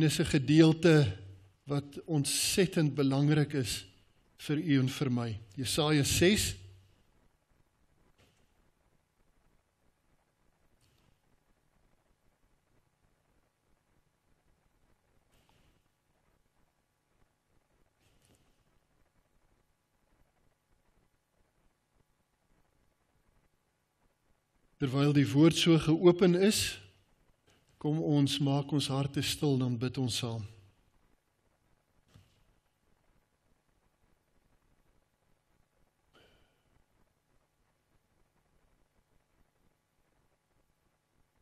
en is 'n gedeelte wat ontsettend belangrik is vir u en vir my. Jesaja 6 Terwyl die woord so geopen is, Kom ons maak ons harte stil dan bid ons saam.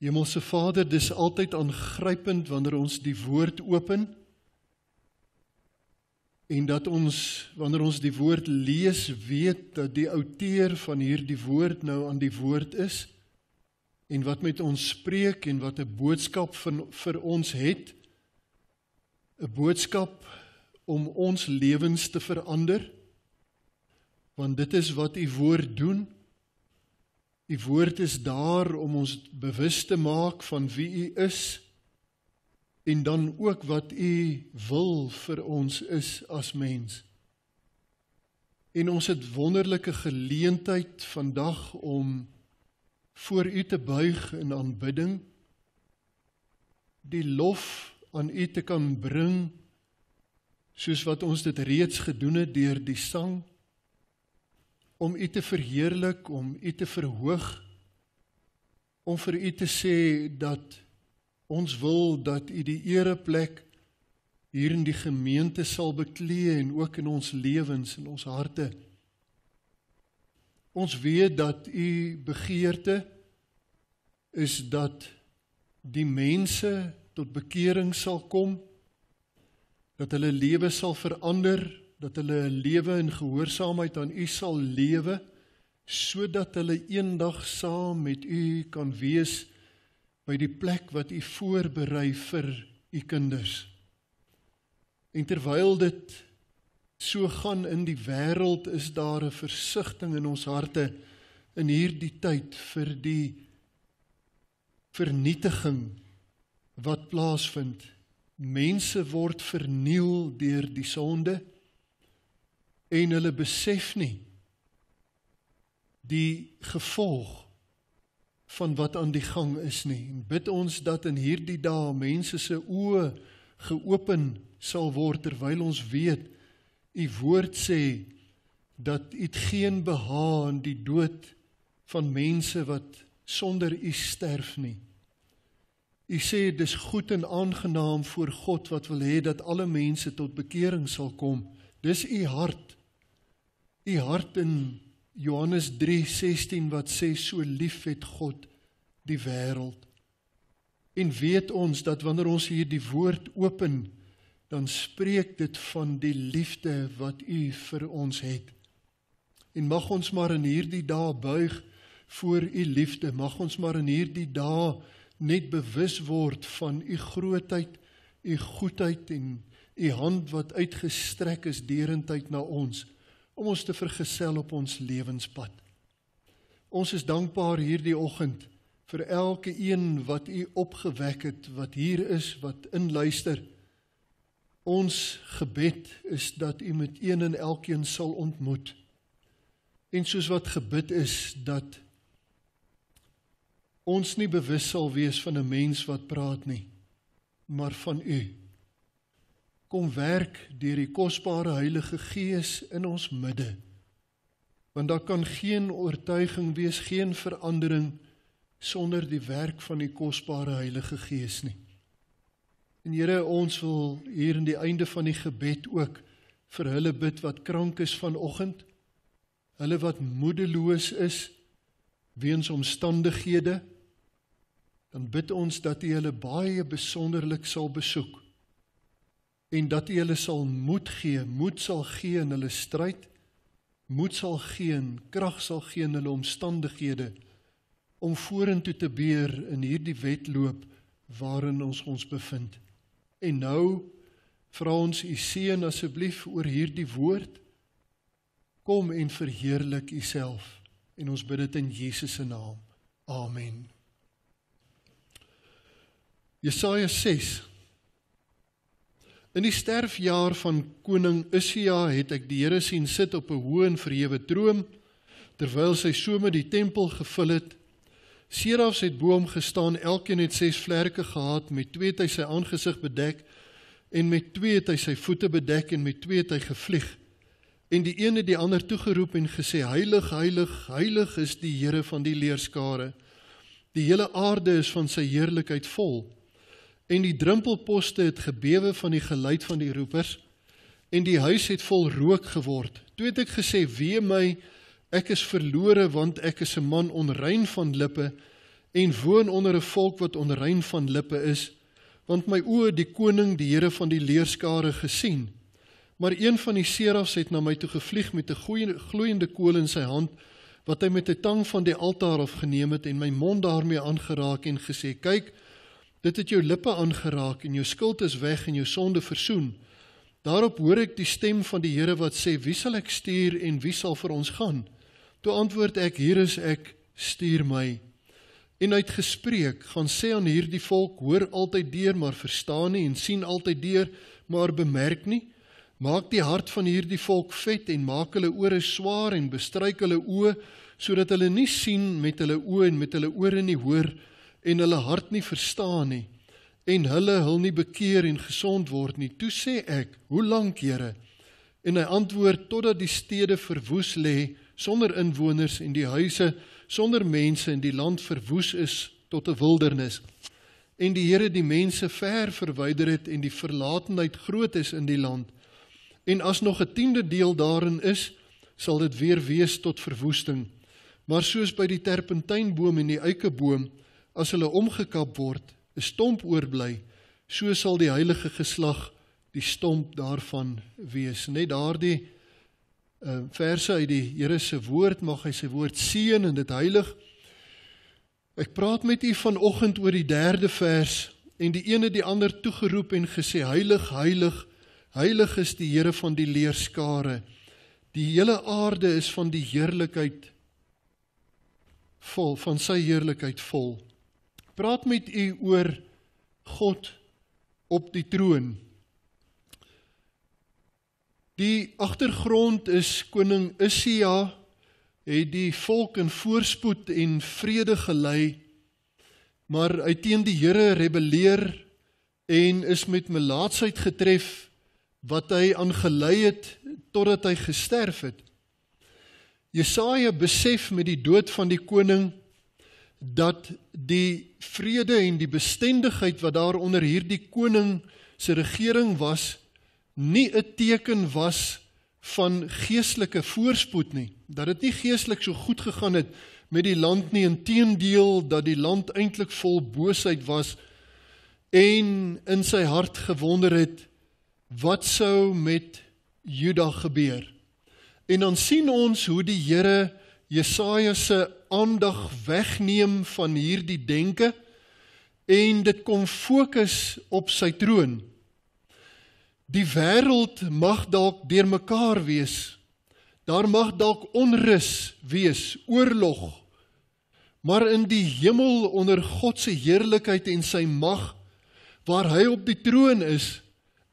Hemelse Vader, dis altyd aangrypend wanneer ons die woord open en dat ons wanneer ons die woord lees weet dat die outeur van hierdie woord nou aan die woord is en wat met ons spreek en wat 'n boodskap vir, vir ons het 'n boodskap om ons lewens te verander want dit is wat u woord doen u woord is daar om ons bewus te maak van wie u is en dan ook wat u wil vir ons is as mens en ons het wonderlike geleentheid vandag om voor u te buig in aanbidding die lof aan u te kan bring soos wat ons dit reeds gedoen het deur die sang om u te verheerlik om u te verhoog om vir u te sê dat ons wil dat u die ereplek hier in die gemeente sal beklee en ook in ons lewens en ons harte Ons weet dat u begeerte is dat die mense tot bekering sal kom, dat hulle lewe sal verander, dat hulle 'n lewe in gehoorsaamheid aan u sal lewe sodat hulle eendag saam met u kan wees by die plek wat u voorberei vir u kinders. En terwyl dit So gaan in die wêreld is daar 'n versigtiging in ons harte in hierdie tyd vir die vernietiging wat plaasvind. Mense word verniel deur die sonde en hulle besef nie die gevolg van wat aan die gang is nie. En bid ons dat in hierdie dae mense se oë geopen sal word terwyl ons weet U woord sê dat U geen behaag in die dood van mense wat sonder U sterf nie. U sê dis goed en aangenaam voor God wat wil hê dat alle mense tot bekering sal kom. Dis U hart. U hart in Johannes 3:16 wat sê so lief het God die wêreld. En weet ons dat wanneer ons hierdie woord open dan spreek dit van die liefde wat u vir ons het. En mag ons maar in hierdie dae buig voor u liefde. Mag ons maar in hierdie dae net bewus word van u grootheid, u goedheid en u hand wat uitgestrek is derentyd na ons om ons te vergesel op ons lewenspad. Ons is dankbaar hierdie oggend vir elke een wat u opgewek het, wat hier is, wat inluister. Ons gebed is dat U met een en elkeen sal ontmoet. En soos wat gebid is dat ons nie bewus sal wees van 'n mens wat praat nie, maar van U. Kom werk deur die kosbare Heilige Gees in ons midde. Want daar kan geen oortuiging wees, geen verandering sonder die werk van die kosbare Heilige Gees nie. En Here, ons wil hier in die einde van die gebed ook vir hulle bid wat krank is vanoggend. Hulle wat moedeloos is weens omstandighede, dan bid ons dat U hulle baie besonderlik sal besoek en dat U hulle sal moed gee, moed sal gee in hulle stryd, moed sal gee, krag sal gee in hulle omstandighede om vorentoe te beweeg in hierdie wedloop waarin ons ons bevind. En nou vra ons u seën asseblief oor hierdie woord. Kom en verheerlik u self. En ons bid dit in Jesus se naam. Amen. Jesaja 6 In die sterfjaar van koning Issia het ek die Here sien sit op 'n hoë en verhewe troon terwyl sy so met die tempel gevul het Serafs het bo hom gestaan, elkeen het ses vlerke gehad, met twee het hy sy aangesig bedek en met twee het hy sy voete bedek en met twee het hy gevlieg. En die een het die ander toegeroep en gesê: Heilig, heilig, heilig is die Here van die leerskare. Die hele aarde is van sy heerlikheid vol. En die drumpelposte het gebewe van die geluid van die roepers en die huis het vol rook geword. Toe het ek gesê: Wee my, Ek is verlore want ek is 'n man onrein van lippe en woon onder 'n volk wat onrein van lippe is, want my oë die koning die Here van die leerskare gesien. Maar een van die serafs het na my toe gevlieg met 'n gloeiende kool in sy hand wat hy met 'n tang van die altaar af geneem het en my mond daarmee aangeraak en gesê: "Kyk, dit het jou lippe aangeraak en jou skuld is weg en jou sonde versoen." Daarop hoor ek die stem van die Here wat sê: "Wie sal ek stuur en wie sal vir ons gaan?" Toe antwoord ek: Hier is ek, stuur my. En hy het gespreek: Gaan sê aan hierdie volk: Hoor altyd deur, maar verstaan nie en sien altyd deur, maar bemerk nie. Maak die hart van hierdie volk vet en maak hulle ore swaar en bestryk hulle oë sodat hulle nie sien met hulle oë en met hulle ore nie hoor en hulle hart nie verstaan nie en hulle hul nie bekeer en gesond word nie. Toe sê ek: Hoe lank, Here? En hy antwoord: Totdat die stede verwoes lê sonder inwoners en die huise sonder mense en die land verwoes is tot 'n wildernis. En die Here die mense ver verwyder het en die verlatenheid groot is in die land. En as nog 'n tiende deel daarin is, sal dit weer wees tot verwoesting. Maar soos by die terpentynboom en die eikeboom, as hulle omgekap word, 'n stomp oorbly, so sal die heilige geslag die stomp daarvan wees. Net daardie um, verse uit die Here se woord, mag hy sy woord seën en dit heilig. Ek praat met u vanoggend oor die derde vers en die een het die ander toegeroep en gesê heilig, heilig, heilig is die Here van die leerskare. Die hele aarde is van die heerlikheid vol van sy heerlikheid vol. Praat met u oor God op die troon. Die agtergrond is koning Issia het die volk in voorspoed en vrede gelei maar uit teen die Here rebelleer en is met melaatsheid getref wat hy aangelei het totdat hy gesterf het. Jesaja besef met die dood van die koning dat die vrede en die bestendigheid wat daar onder hierdie koning se regering was nie 'n teken was van geestelike voorspoed nie, dat dit nie geestelik so goed gegaan het met die land nie, inteendeel dat die land eintlik vol boosheid was en in sy hart gewonder het wat sou met Juda gebeur. En dan sien ons hoe die Here Jesaja se aandag wegneem van hierdie denke en dit kom fokus op sy troon. Die wêreld mag dalk deurmekaar wees. Daar mag dalk onrus wees, oorlog. Maar in die hemel onder God se heerlikheid en sy mag waar hy op die troon is,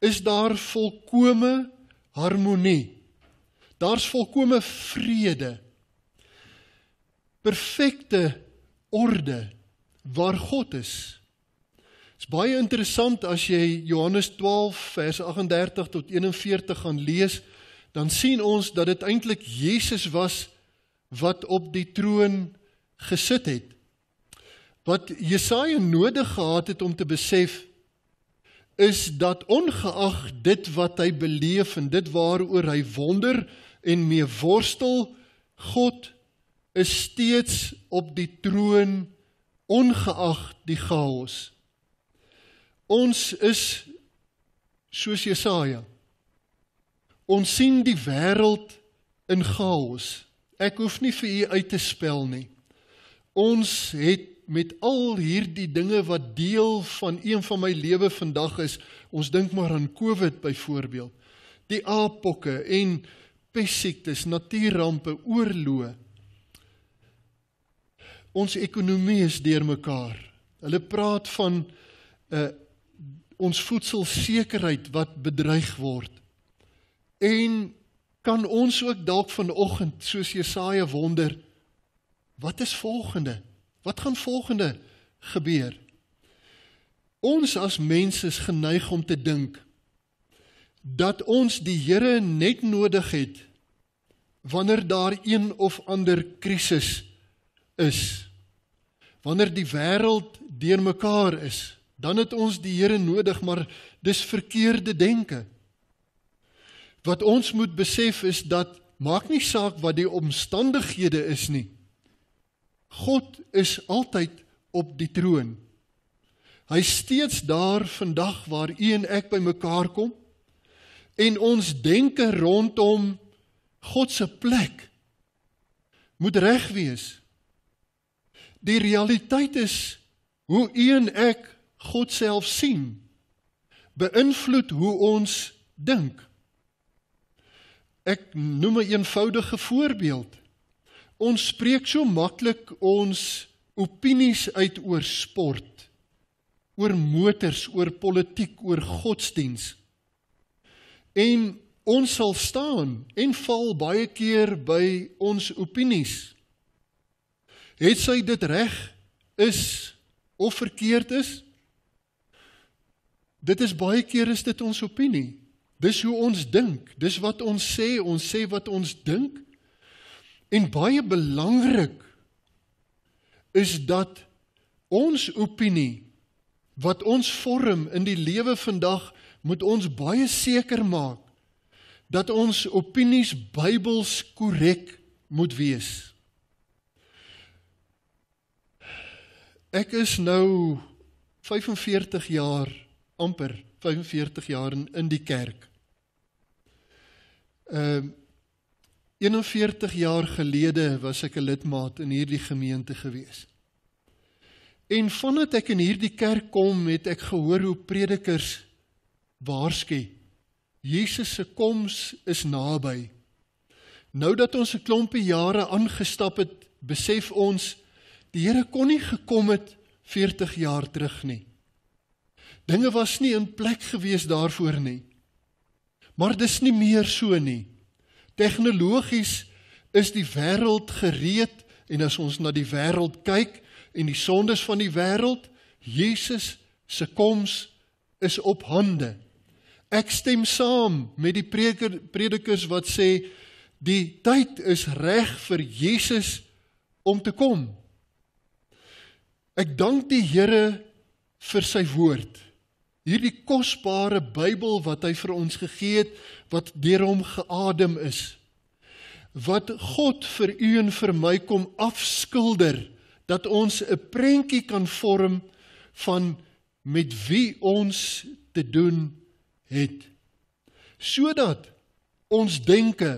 is daar volkomme harmonie. Daar's volkomme vrede. Perfekte orde waar God is. Baie interessant as jy Johannes 12 vers 38 tot 41 gaan lees, dan sien ons dat dit eintlik Jesus was wat op die troon gesit het. Wat Jesaja nodig gehad het om te besef is dat ongeag dit wat hy beleef en dit waaroor hy wonder en mee worstel, God is steeds op die troon ongeag die chaos. Ons is soos Jesaja. Ons sien die wêreld in chaos. Ek hoef nie vir u uit te spel nie. Ons het met al hierdie dinge wat deel van een van my lewe vandag is, ons dink maar aan COVID byvoorbeeld, die aapokke en pestsiektes, natuurrampe, oorloë. Ons ekonomie is deurmekaar. Hulle praat van 'n uh, eh, ons voedselsekerheid wat bedreig word. En kan ons ook dalk vanoggend soos Jesaja wonder wat is volgende? Wat gaan volgende gebeur? Ons as mense is geneig om te dink dat ons die Here net nodig het wanneer daar een of ander krisis is. Wanneer die wêreld deurmekaar is, dan het ons die Here nodig, maar dis verkeerde denke. Wat ons moet besef is dat maak nie saak wat die omstandighede is nie. God is altyd op die troon. Hy steeds daar vandag waar u en ek bymekaar kom en ons denke rondom God se plek moet reg wees. Die realiteit is hoe u en ek God self sien beïnvloed hoe ons dink. Ek noem 'n eenvoudige voorbeeld. Ons spreek so maklik ons opinies uit oor sport, oor motors, oor politiek, oor godsdiens. En ons sal staan en val baie keer by ons opinies. Het sy dit reg is of verkeerd is? dit is baie keer is dit ons opinie. Dis hoe ons dink. Dis wat ons sê, ons sê wat ons dink. En baie belangrik is dat ons opinie wat ons vorm in die lewe vandag moet ons baie seker maak dat ons opinies Bybels korrek moet wees. Ek is nou 45 jaar amper 45 jaar in, in die kerk. Ehm uh, 41 jaar gelede was ek 'n lidmaat in hierdie gemeente gewees. En vandat ek in hierdie kerk kom, het ek gehoor hoe predikers waarsku. Jesus se koms is naby. Nou dat ons 'n klompie jare aangestap het, besef ons die Here kon nie gekom het 40 jaar terug nie. Dinge was nie in plek gewees daarvoor nie. Maar dis nie meer so nie. Tegnologies is die wêreld gereed en as ons na die wêreld kyk en die sondes van die wêreld, Jesus se koms is op hande. Ek stem saam met die preker, predikers wat sê die tyd is reg vir Jesus om te kom. Ek dank die Here vir sy woord hierdie kosbare Bybel wat hy vir ons gegee het wat deur hom geadem is wat God vir u en vir my kom afskilder dat ons 'n prentjie kan vorm van met wie ons te doen het sodat ons denke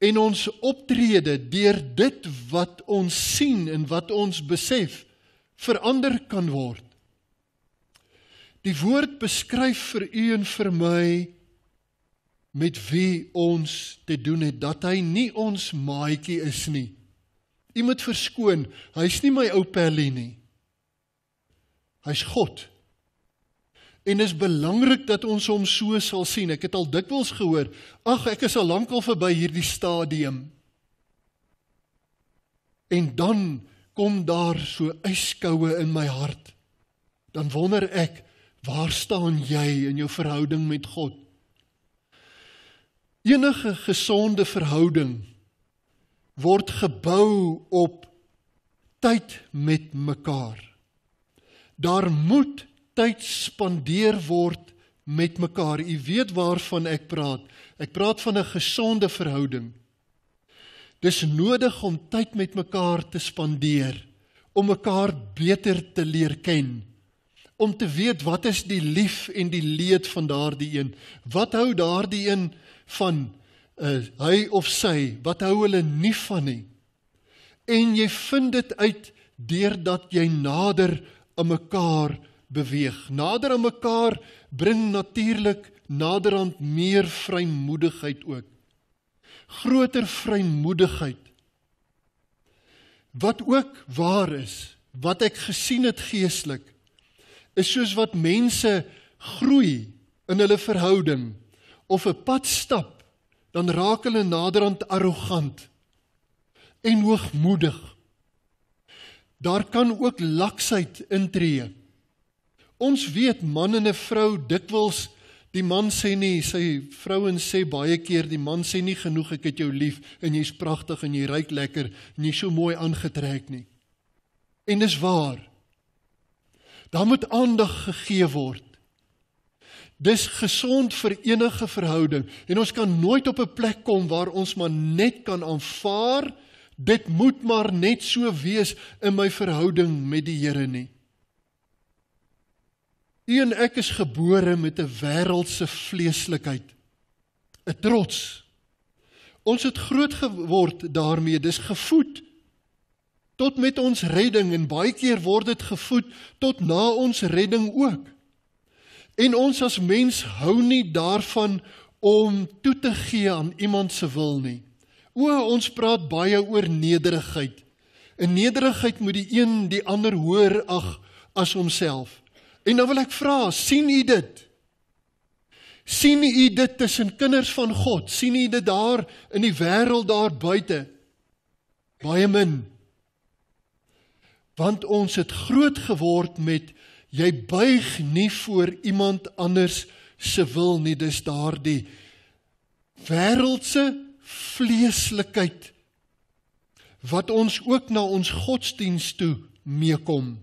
en ons optrede deur dit wat ons sien en wat ons besef verander kan word Die woord beskryf vir u en vir my met wie ons te doen het dat hy nie ons maatjie is nie. U moet verskoon, hy's nie my ou Perlie nie. Hy's God. En is belangrik dat ons hom so sal sien. Ek het al dikwels gehoor, ag ek is al lankal verby hierdie stadium. En dan kom daar so yskoue in my hart. Dan wonder ek, Waar staan jy in jou verhouding met God? Enige gesonde verhouding word gebou op tyd met mekaar. Daar moet tyd spandeer word met mekaar. U weet waarvan ek praat. Ek praat van 'n gesonde verhouding. Dis nodig om tyd met mekaar te spandeer om mekaar beter te leer ken, om te weet wat is die lief en die leed van daardie een? Wat hou daardie een van uh, hy of sy? Wat hou hulle nie van nie? En jy vind dit uit deurdat jy nader aan mekaar beweeg. Nader aan mekaar bring natuurlik naderhand meer vrymoedigheid ook. Groter vrymoedigheid. Wat ook waar is, wat ek gesien het geestelik is soos wat mense groei in hulle verhouding of 'n pad stap, dan raak hulle naderhand arrogant en hoogmoedig. Daar kan ook laksheid intree. Ons weet man en 'n vrou dikwels die man sê nie sy vrouen sê baie keer die man sê nie genoeg ek het jou lief en jy's pragtig en jy ryk lekker en jy's so mooi aangetrek nie. En dis waar. Daar moet aandag gegee word. Dis gesond vir enige verhouding en ons kan nooit op 'n plek kom waar ons maar net kan aanvaar dit moet maar net so wees in my verhouding met die Here nie. U en ek is gebore met 'n wêreldse vleeslikheid, 'n trots. Ons het groot geword daarmee, dis gevoed tot met ons redding en baie keer word dit gevoed tot na ons redding ook. En ons as mens hou nie daarvan om toe te gee aan iemand se wil nie. O, ons praat baie oor nederigheid. In nederigheid moet die een die ander hoor ag as homself. En nou wil ek vra, sien u dit? sien u dit tussen kinders van God? sien u dit daar in die wêreld daar buite? Baie min want ons het groot geword met jy buig nie voor iemand anders se wil nie dis daardie wêreldse vleeslikheid wat ons ook na ons godsdienst toe meekom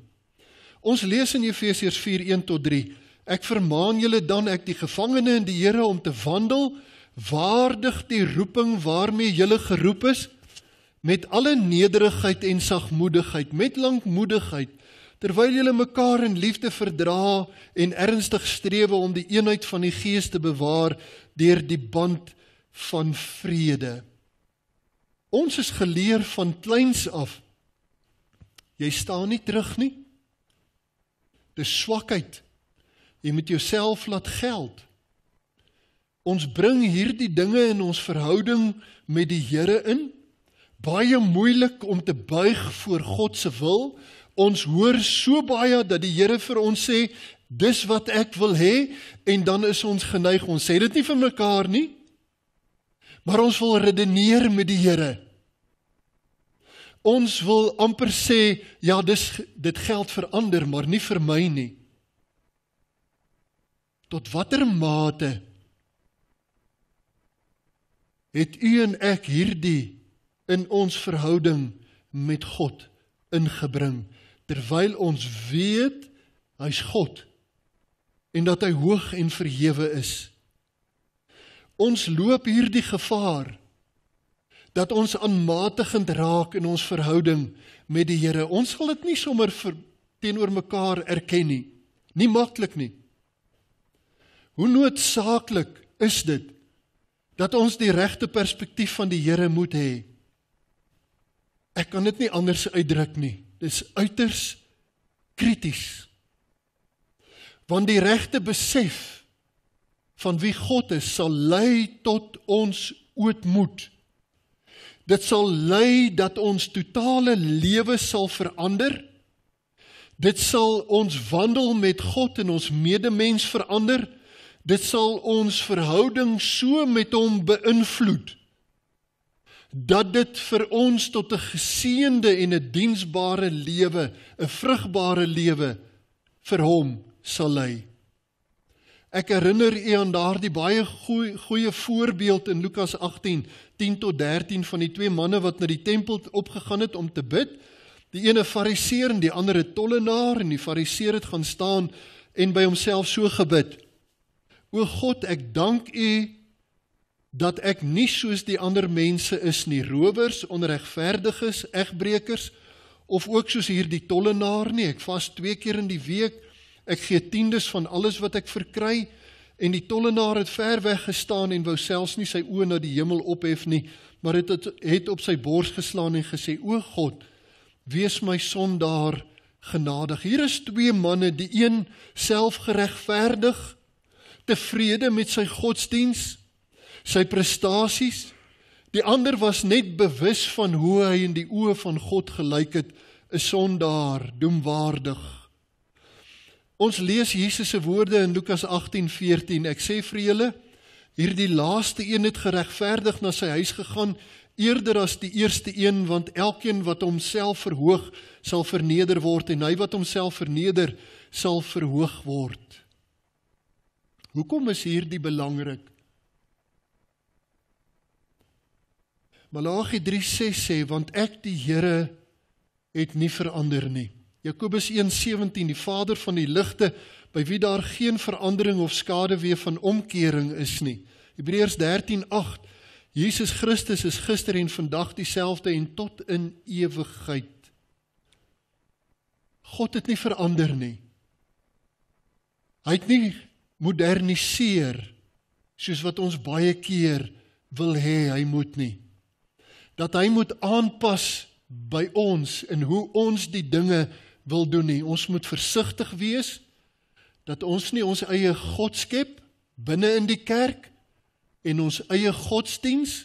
ons lees in Efesiërs 4:1 tot 3 ek vermaan julle dan ek die gevangene in die Here om te wandel waardig die roeping waarmee julle geroep is met alle nederigheid en sagmoedigheid, met lankmoedigheid, terwyl julle mekaar in liefde verdra en ernstig strewe om die eenheid van die gees te bewaar deur die band van vrede. Ons is geleer van kleins af jy staan nie terug nie. Dis swakheid. Jy moet jouself laat geld. Ons bring hierdie dinge in ons verhouding met die Here in baie moeilik om te buig voor God se wil. Ons hoor so baie dat die Here vir ons sê, dis wat ek wil hê en dan is ons geneig ons sê dit nie vir mekaar nie. Maar ons wil redeneer met die Here. Ons wil amper sê, ja, dis dit geld vir ander, maar nie vir my nie. Tot watter mate het u en ek hierdie in ons verhouding met God ingebring terwyl ons weet hy's God en dat hy hoog en verhewe is. Ons loop hierdie gevaar dat ons aanmatigend raak in ons verhouding met die Here. Ons sal dit nie sommer vir, teenoor mekaar erken nie. Nie maklik nie. Hoe noodsaaklik is dit dat ons die regte perspektief van die Here moet hê. He. Ek kan dit nie anders uitdruk nie. Dis uiters krities. Want die regte besef van wie God is sal lei tot ons ootmoed. Dit sal lei dat ons totale lewe sal verander. Dit sal ons wandel met God en ons medemens verander. Dit sal ons verhouding so met hom beïnvloed dat dit vir ons tot 'n geseënde en 'n diensbare lewe, 'n vrugbare lewe vir hom sal lei. Ek herinner u aan daardie baie goeie, goeie voorbeeld in Lukas 18:10 tot 13 van die twee manne wat na die tempel opgegaan het om te bid. Die ene fariseer en die ander 'n tollenaar en die fariseer het gaan staan en by homself so gebid: O God, ek dank U dat ek nie soos die ander mense is nie, rowers, onregverdiges, egbreekers of ook soos hierdie tollenaar nie. Ek vas twee keer in die week. Ek gee tiendes van alles wat ek verkry en die tollenaar het ver weg gestaan en wou selfs nie sy oë na die hemel ophef nie, maar het het op sy bors geslaan en gesê: "O God, wees my sondaar genadig." Hier is twee manne, die een selfgeregverdig, tevrede met sy godsdienst sy prestasies. Die ander was net bewus van hoe hy in die oë van God gelyk het, 'n sondaar, doemwaardig. Ons lees Jesus se woorde in Lukas 18:14. Ek sê vir julle, hierdie laaste een het geregverdig na sy huis gegaan eerder as die eerste een, want elkeen wat homself verhoog, sal verneder word en hy wat homself verneder, sal verhoog word. Hoekom is hierdie belangrik? Malagi 3:6 sê want ek die Here het nie verander nie. Jakobus 1:17 die Vader van die ligte by wie daar geen verandering of skade weer van omkering is nie. Hebreërs 13:8 Jesus Christus is gister en vandag dieselfde en tot in ewigheid. God het nie verander nie. Hy het nie moderniseer soos wat ons baie keer wil hê hy moet nie dat hy moet aanpas by ons en hoe ons die dinge wil doen nie. Ons moet versigtig wees dat ons nie ons eie god skep binne in die kerk en ons eie godsdiens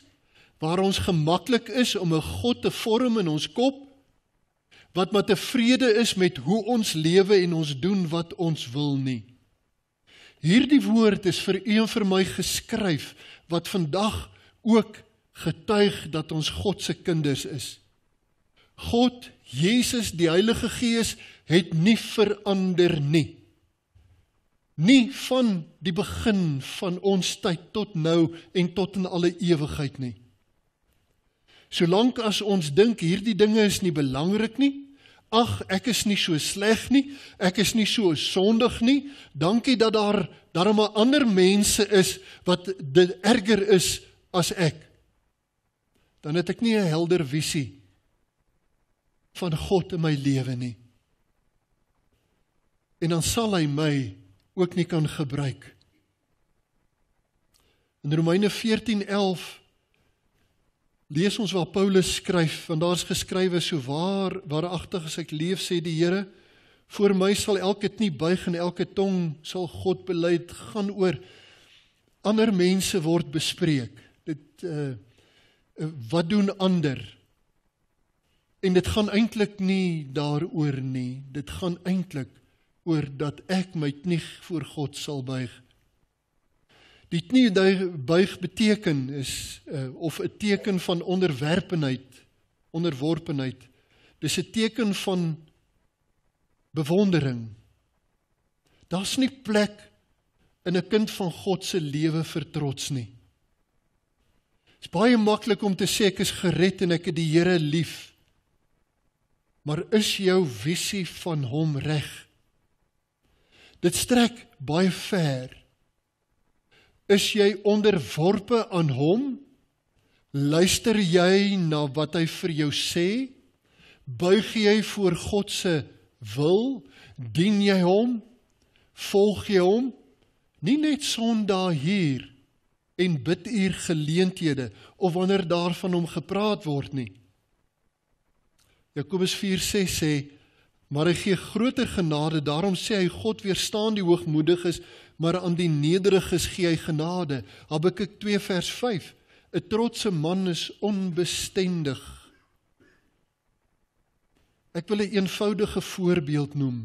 waar ons gemaklik is om 'n god te vorm in ons kop wat met tevrede is met hoe ons lewe en ons doen wat ons wil nie. Hierdie woord is vir u en vir my geskryf wat vandag ook getuig dat ons God se kinders is. God, Jesus, die Heilige Gees het nie verander nie. Nie van die begin van ons tyd tot nou en tot in alle ewigheid nie. Solank as ons dink hierdie dinge is nie belangrik nie, ag ek is nie so sleg nie, ek is nie so sondig nie, dankie dat daar darmal ander mense is wat erger is as ek dan het ek nie 'n helder visie van God in my lewe nie. En dan sal hy my ook nie kan gebruik. In Romeine 14:11 lees ons waar Paulus skryf, want daar's geskrywe so waar waaragtig as ek leef sê die Here, voor my sal elke knie buig en elke tong sal God bely, gaan oor ander mense word bespreek. Dit uh Eh, wat doen ander? En dit gaan eintlik nie daaroor nie. Dit gaan eintlik oor dat ek my knie voor God sal buig. Die knie buig beteken is uh, of 'n teken van onderwerpenheid, onderworpenheid. Dis 'n teken van bewondering. Daar's nie plek in 'n kind van God se lewe vir trots nie. Dit's baie maklik om te sê ek is gered en ek het die Here lief. Maar is jou visie van hom reg? Dit strek baie ver. Is jy onderworpe aan hom? Luister jy na wat hy vir jou sê? Buig jy voor God se wil? Dien jy hom? Volg jy hom? Nie net Sondag hier en biduur geleenthede of wanneer daar van hom gepraat word nie. Jakobus 4:6 sê maar hy gee groter genade daarom sê hy God weerstaan die hoogmoediges maar aan die nederiges gee hy genade Habakuk 2 vers 5 'n trotse man is onbestendig ek wil 'n een eenvoudige voorbeeld noem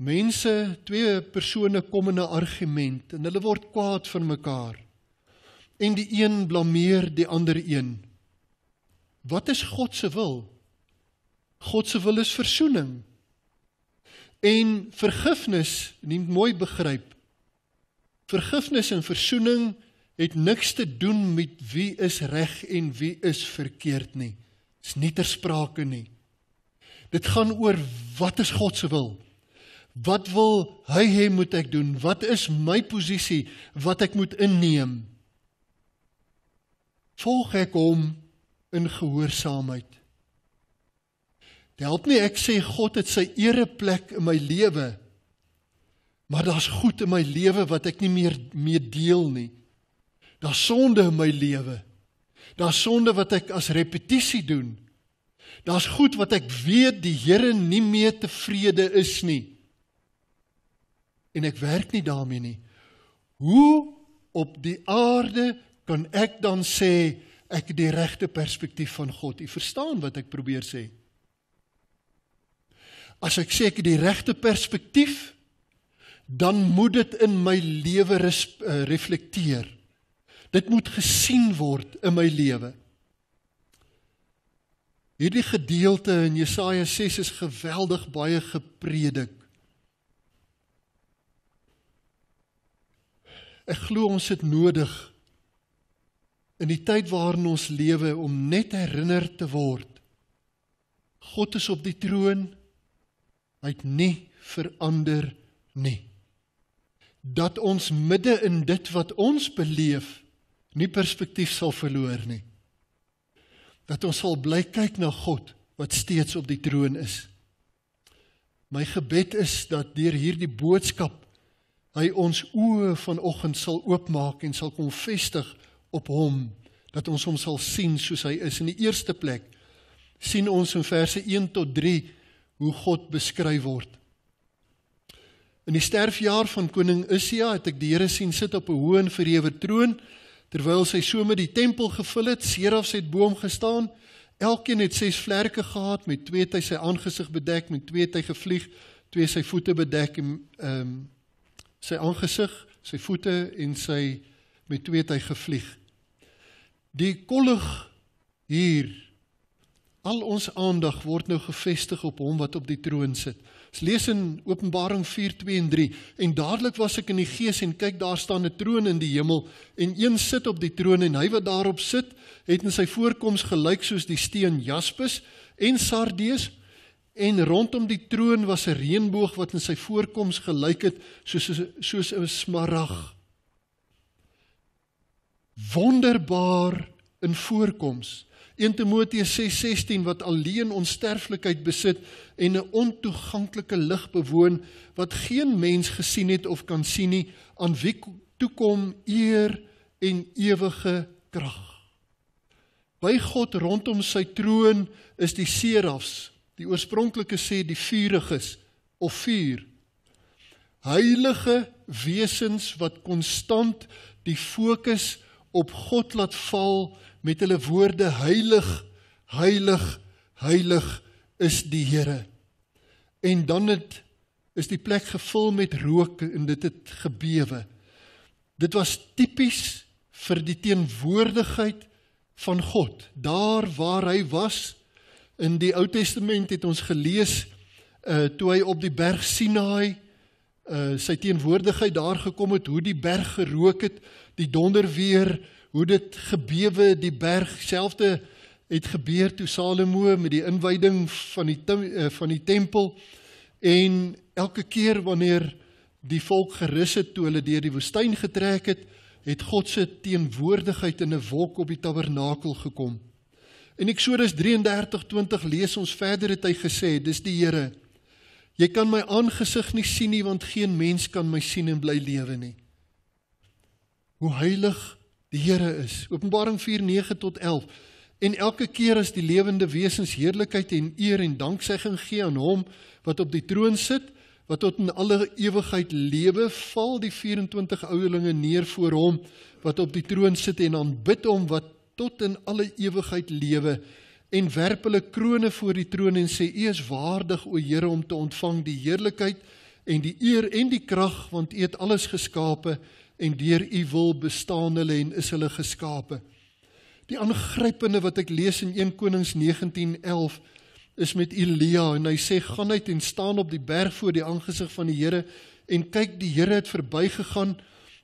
Mense, twee persone kom in 'n argument en hulle word kwaad vir mekaar. En die een blameer die ander een. Wat is God se wil? God se wil is verzoening. En vergifnis, neem mooi begryp. Vergifnis en verzoening het niks te doen met wie is reg en wie is verkeerd nie. Dit is nie ter sprake nie. Dit gaan oor wat is God se wil? Wat wil hy hê moet ek doen? Wat is my posisie wat ek moet inneem? Volg ek hom in gehoorsaamheid? Help my ek sê God het sy ereplek in my lewe. Maar daar's goed in my lewe wat ek nie meer mee deel nie. Daar's sonde in my lewe. Daar's sonde wat ek as repetisie doen. Daar's goed wat ek weet die Here nie meer tevrede is nie en ek werk nie daarmee nie. Hoe op die aarde kan ek dan sê ek het die regte perspektief van God? U verstaan wat ek probeer sê? As ek sê ek het die regte perspektief, dan moet dit in my lewe eh, reflekteer. Dit moet gesien word in my lewe. Hierdie gedeelte in Jesaja 6 is geweldig baie gepredik. Ek glo ons het nodig in die tyd waarin ons lewe om net herinner te word. God is op die troon. Hy het nie verander nie. Dat ons midde in dit wat ons beleef nie perspektief sal verloor nie. Dat ons sal bly kyk na God wat steeds op die troon is. My gebed is dat deur hierdie boodskap hy ons oë vanoggend sal oopmaak en sal kom vestig op hom dat ons hom sal sien soos hy is in die eerste plek sien ons in verse 1 tot 3 hoe God beskryf word In die sterfjaar van koning Issia het ek die Here sien sit op 'n hoë en verhewe troon terwyl sy so met die tempel gevul het serafs het boom gestaan elkeen het ses vlerke gehad met twee het hy sy aangesig bedek met twee het hy gevlieg twee sy voete bedek en ehm um, sy aangesig, sy voete en sy met twee hy gevlieg. Die kollig hier al ons aandag word nou gefestig op hom wat op die troon sit. Ons lees in Openbaring 4:2 en 3 en dadelik was ek in die gees en kyk daar staan 'n troon in die hemel en een sit op die troon en hy wat daarop sit het in sy voorkoms gelyk soos die steen jaspis en sardees En rondom die troon was 'n reënboog wat in sy voorkoms gelyk het soos soos 'n smarag. Wonderbaar in voorkoms. 1 Timoteus 6:16 wat alleen onsterflikheid besit en 'n ontoeganklike lig bewoon wat geen mens gesien het of kan sien nie aan wie toekom eer en ewige krag. By God rondom sy troon is die serafs Die oorspronklike sê die vuriges of vuur. Heilige wesens wat konstant die fokus op God laat val met hulle woorde heilig, heilig, heilig is die Here. En dan het is die plek gevul met rook en dit het gebewe. Dit was tipies vir die teenwoordigheid van God. Daar waar hy was, In die Ou Testament het ons gelees uh toe hy op die berg Sinaai uh eh, sy teenwoordigheid daar gekom het, hoe die berg gerook het, die donder weer, hoe dit gebewe die berg selfde het gebeur toe Salomo met die inwyding van die eh, van die tempel en elke keer wanneer die volk gerus het toe hulle deur die woestyn getrek het, het God se teenwoordigheid in 'n wolk op die tabernakel gekom. In Eksodus 33:20 lees ons verder het hy gesê, dis die Here. Jy kan my aangesig nie sien nie want geen mens kan my sien en bly lewe nie. Hoe heilig die Here is. Openbaring 4:9 tot 11. En elke keer as die lewende wesens heerlikheid en eer en danksegging gee aan hom wat op die troon sit, wat tot in alle ewigheid lewe, val die 24 ouelinge neer voor hom wat op die troon sit en aanbid hom wat tot in alle ewigheid lewe en werp hulle krone voor die troon en sê u is waardig o Here om te ontvang die heerlikheid en die eer en die krag want u het alles geskape en deur u wil bestaan hulle en is hulle geskape die aangrypende wat ek lees in 1 konings 19:11 is met Elia en hy sê gaan uit en staan op die berg voor die aangesig van die Here en kyk die Here het verbygegaan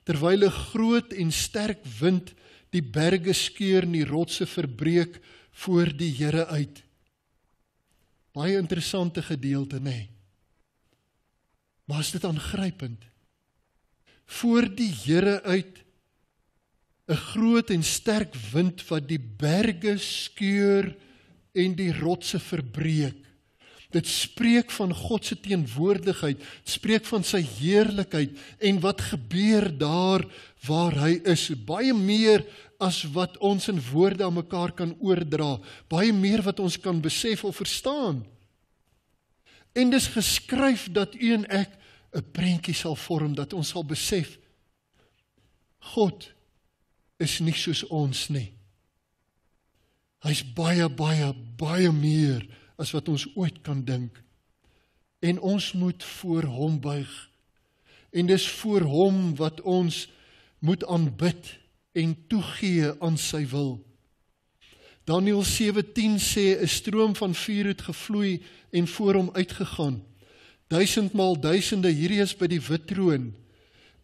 terwyl 'n groot en sterk wind die berge skeur en die rotse verbreek voor die Here uit. Baie interessante gedeelte, nê. Nee. Was dit aangrypend? Voor die Here uit 'n groot en sterk wind wat die berge skeur en die rotse verbreek. Dit spreek van God se teenwoordigheid, spreek van sy heerlikheid en wat gebeur daar waar hy is, baie meer as wat ons in woorde aan mekaar kan oordra, baie meer wat ons kan besef of verstaan. En dis geskryf dat u en ek 'n prentjie sal vorm dat ons sal besef God is nie soos ons nie. Hy's baie baie baie meer as wat ons ooit kan dink. En ons moet voor hom buig. En dis voor hom wat ons moet aanbid en toegee aan sy wil. Daniël 7:10 sê 'n stroom van vuur het gevloei en voor hom uitgegaan. Duisendmal duisende hierdie is by die wit troon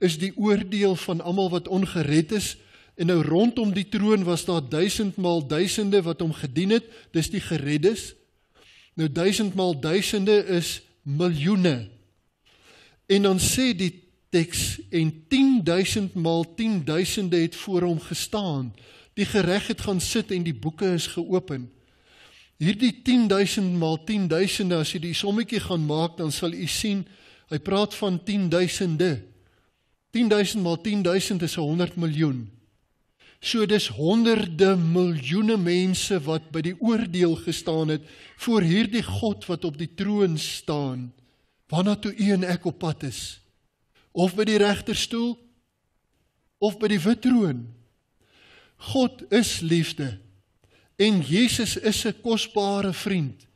is die oordeel van almal wat ongered is en nou rondom die troon was daar duisendmal duisende wat hom gedien het, dis die gereddes. Nou duisendmal duisende is miljoene. En dan sê die teks en 10000 maal 10000de het voor hom gestaan. Die gereg het gaan sit en die boeke is geopen. Hierdie 10000 maal 10000de as jy die sommetjie gaan maak, dan sal u sien hy praat van 10000de. 10000 maal 10000 is 100 miljoen. So dis honderde miljoene mense wat by die oordeel gestaan het voor hierdie God wat op die troon staan. Waarna toe u en ek op pad is of by die regterstoel of by die wit troon. God is liefde en Jesus is 'n kosbare vriend.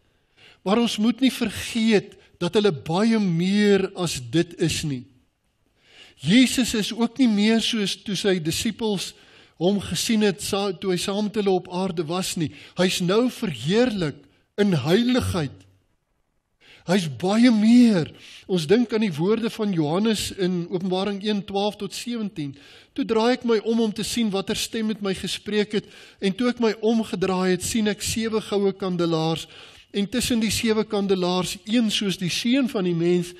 Maar ons moet nie vergeet dat hulle baie meer as dit is nie. Jesus is ook nie meer soos toe sy disippels hom gesien het toe hy saam met hulle op aarde was nie. Hy's nou verheerlik in heiligheid Hy's baie meer. Ons dink aan die woorde van Johannes in Openbaring 1:12 tot 17. Toe draai ek my om om te sien watter stem met my gespreek het en toe ek my omgedraai het, sien ek sewe goue kandelaars en tussen die sewe kandelaars een soos die seun van die mens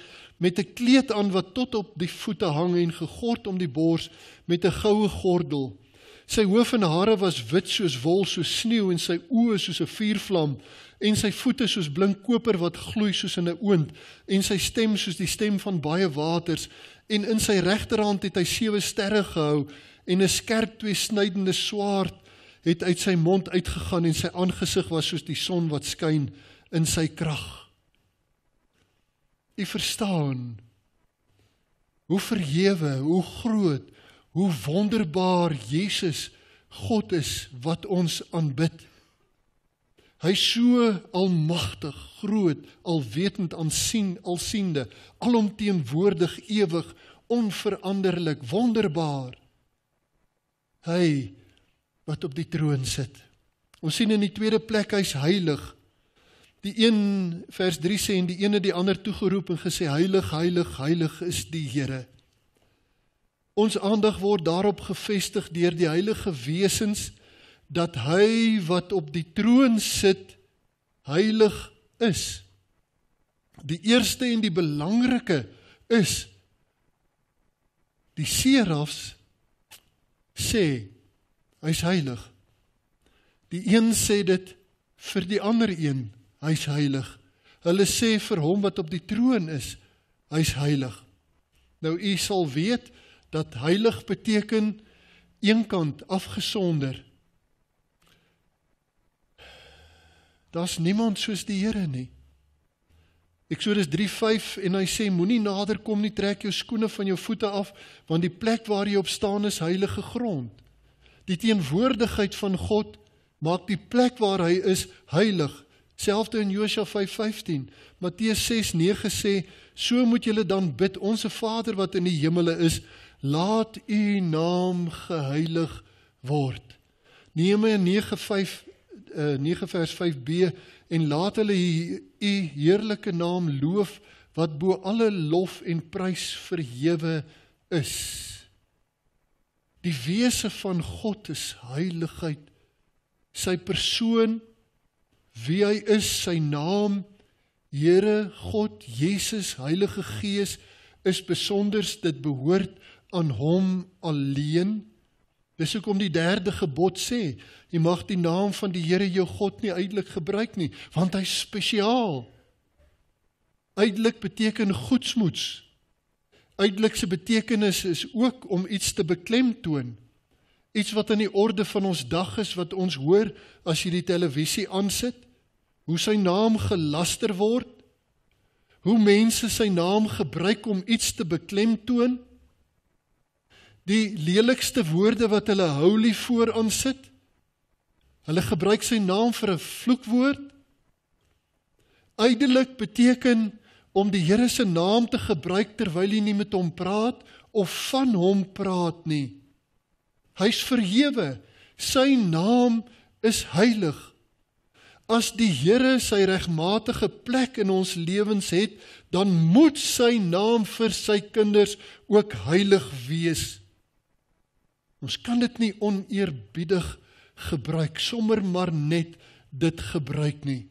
met 'n kleed aan wat tot op die voete hang en gegord om die bors met 'n goue gordel. Sy hoof en hare was wit soos wol soos sneeu en sy oë soos 'n vuurvlam en sy voete soos blink koper wat gloei soos in 'n oond en sy stem soos die stem van baie waters en in sy regterhand het hy sewe sterre gehou en 'n skerp twee snydende swaard het uit sy mond uitgegaan en sy aangesig was soos die son wat skyn in sy krag. U verstaan. Hoe verhewe, hoe groot, hoe wonderbaar Jesus God is wat ons aanbid. Hy so almagtig, groot, alwetend, aansien, alsiende, alomteenwoordig, ewig, onveranderlik, wonderbaar. Hy wat op die troon sit. Ons sien in die tweede plek hy's heilig. Die een vers 3 sê en die een het die ander toegeroep en gesê heilig, heilig, heilig is die Here. Ons aandag word daarop gefestig deur die heilige wesens dat hy wat op die troon sit heilig is. Die eerste en die belangrike is die serafs sê hy's heilig. Die een sê dit vir die ander een, hy's heilig. Hulle sê vir hom wat op die troon is, hy's heilig. Nou u sal weet dat heilig beteken eenkant afgesonder. Daar's niemand soos die Here nie. Eksodus 3:5 en hy sê moenie nader kom nie, trek jou skoene van jou voete af, want die plek waar jy op staan is heilige grond. Die teenwoordigheid van God maak die plek waar hy is heilig. Selfde in Josua 5:15. Matteus 6:9 sê: "So moet julle dan bid: Onse Vader wat in die hemele is, laat u naam geheilig word. Nehemia 9:5 uh, 9 vers 5b en laat hulle u heerlike naam loof wat bo alle lof en prys verhewe is. Die wese van God is heiligheid. Sy persoon wie hy is, sy naam Here God Jesus Heilige Gees is besonder dit behoort aan hom alleen. Dis hoekom die derde gebod sê, jy mag die naam van die Here jou God nie uitelik gebruik nie, want hy's spesiaal. Uitelik beteken goedsmoeds. Uitelik se betekenis is ook om iets te beklemtoon. Iets wat in die orde van ons dag is wat ons hoor as jy die televisie aansit, hoe sy naam gelaster word, hoe mense sy naam gebruik om iets te beklemtoon die lelikste woorde wat hulle holy vooraan sit. Hulle gebruik sy naam vir 'n vloekwoord. Uitelik beteken om die Here se naam te gebruik terwyl jy nie met hom praat of van hom praat nie. Hy's verhewe. Sy naam is heilig. As die Here sy regmatige plek in ons lewens het, dan moet sy naam vir sy kinders ook heilig wees. Ons kan dit nie oneerbiedig gebruik sommer maar net dit gebruik nie.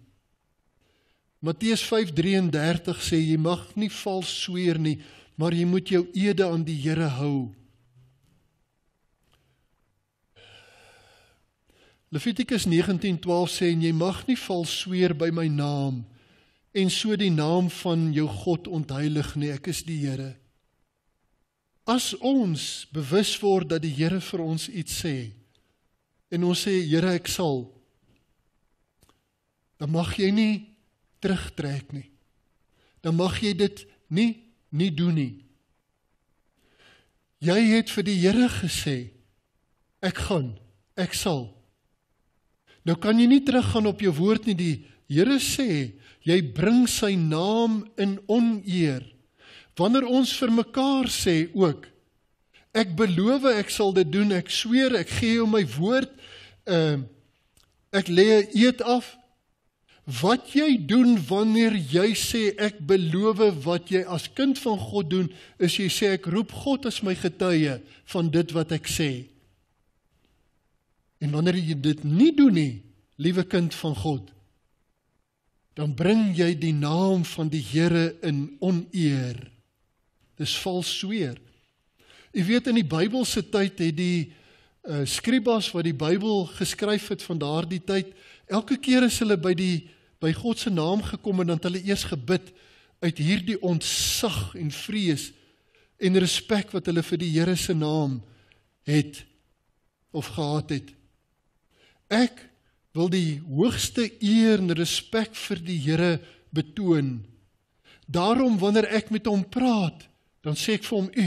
Matteus 5:33 sê jy mag nie vals sweer nie, maar jy moet jou eede aan die Here hou. Levitikus 19:12 sê en jy mag nie vals sweer by my naam en so die naam van jou God ontheilig nie. Ek is die Here. As ons bewus word dat die Here vir ons iets sê en ons sê Here ek sal dan mag jy nie terugtrek nie. Dan mag jy dit nie nie doen nie. Jy het vir die Here gesê ek gaan, ek sal. Nou kan jy nie teruggaan op jou woord nie. Die Here sê jy bring sy naam in oneer. Wanneer ons vir mekaar sê ook ek beloof ek sal dit doen, ek sweer, ek gee jou my woord, ehm uh, ek lê eet af wat jy doen wanneer jy sê ek beloof wat jy as kind van God doen, is jy sê ek roep God as my getuie van dit wat ek sê. En wanneer jy dit nie doen nie, liewe kind van God, dan bring jy die naam van die Here in oneer. Dis vals sweer. U weet in die Bybelse tyd het die uh, eh, skribas wat die Bybel geskryf het van daardie tyd, elke keer as hulle by die by God se naam gekom en dan hulle eers gebid uit hierdie ontsag en vrees en respek wat hulle vir die Here se naam het of gehad het. Ek wil die hoogste eer en respek vir die Here betoon. Daarom wanneer ek met hom praat, dan sê ek vir hom u.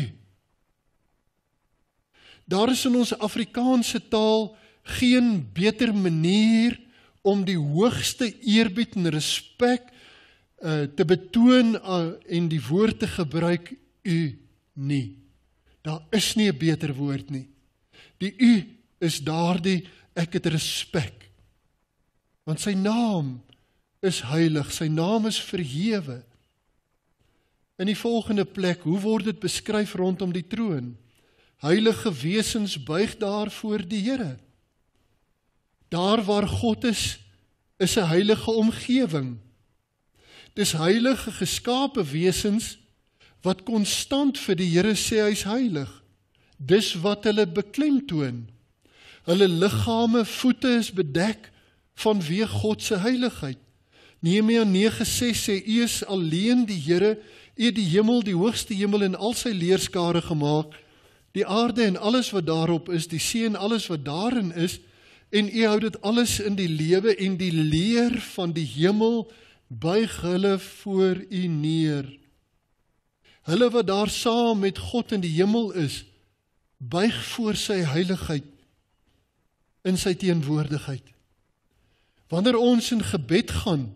Daar is in ons Afrikaanse taal geen beter manier om die hoogste eerbied en respek uh, te betoon uh, en die woord te gebruik u nie. Daar is nie 'n beter woord nie. Die u is daardie ek het respek. Want sy naam is heilig, sy naam is verhewe. In die volgende plek, hoe word dit beskryf rondom die troon? Heilige wesens buig daar voor die Here. Daar waar God is, is 'n heilige omgewing. Dis heilige geskape wesens wat konstant vir die Here sê hy's heilig. Dis wat hulle beklemtoon. Hulle liggame, voete is bedek vanweë God se heiligheid. Nehemia 9:6 sê: "U is alleen die Here U het die hemel, die hoogste hemel en al sy leerskare gemaak, die aarde en alles wat daarop is, die see en alles wat daarin is, en u hou dit alles in die lewe en die leer van die hemel buig hulle voor u neer. Hulle wat daar saam met God in die hemel is, buig voor sy heiligheid in sy teenwoordigheid. Wanneer ons in gebed gaan,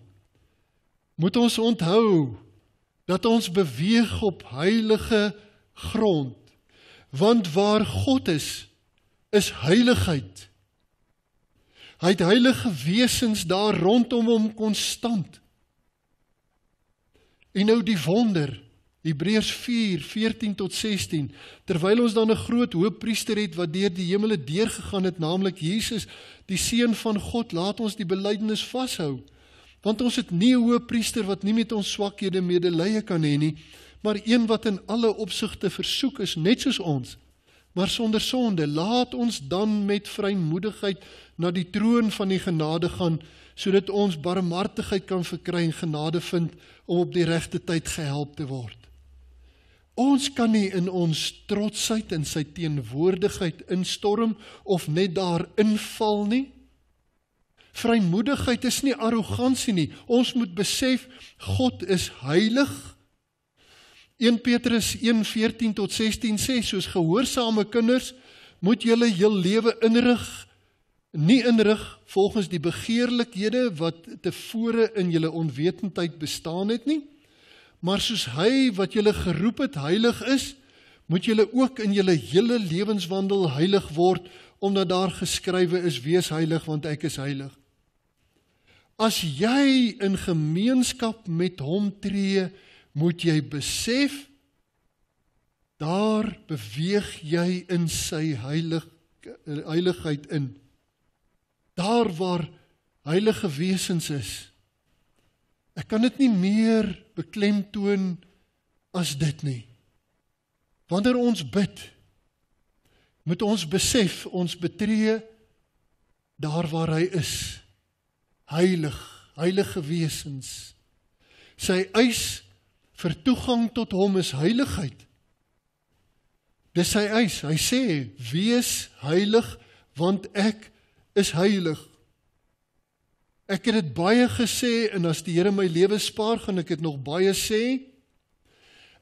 moet ons onthou dat ons beweeg op heilige grond. Want waar God is, is heiligheid. Hy het heilige wesens daar rondom hom konstant. En nou die wonder Hebreërs 4:14 tot 16 Terwyl ons dan 'n groot hoofpriester het wat deur die hemele deurgegaan het, naamlik Jesus, die seun van God, laat ons die belydenis vashou want ons het nie 'n hoëpriester wat nie met ons swakhede medelee kan hê nie, maar een wat in alle opsigte versoek is net soos ons, maar sonder sonde. Laat ons dan met vrymoedigheid na die troon van die genade gaan sodat ons barmhartigheid kan verkry en genade vind om op die regte tyd gehelp te word. Ons kan nie in ons trotsheid en sy teenwoordigheid instorm of net daar inval nie. Vrymoedigheid is nie arrogansie nie. Ons moet besef God is heilig. 1 Petrus 1:14 tot 16 sê soos gehoorsame kinders moet julle heel lewe inrig nie inrig volgens die begeerlikhede wat tevore in julle onwetendheid bestaan het nie maar soos hy wat julle geroep het heilig is moet julle ook in julle hele lewenswandel heilig word omdat daar geskrywe is wees heilig want ek is heilig As jy in gemeenskap met hom tree, moet jy besef daar beweeg jy in sy heilig heiligheid in. Daar waar heilige wesens is. Ek kan dit nie meer beklemtoon as dit nie. Wanneer ons bid, moet ons besef ons betree daar waar hy is heilig, heilige wesens. Sy eis vir toegang tot hom is heiligheid. Dis sy eis. Hy sê: "Wees heilig want ek is heilig." Ek het dit baie gesê en as die Here my lewe spaar, gaan ek dit nog baie sê.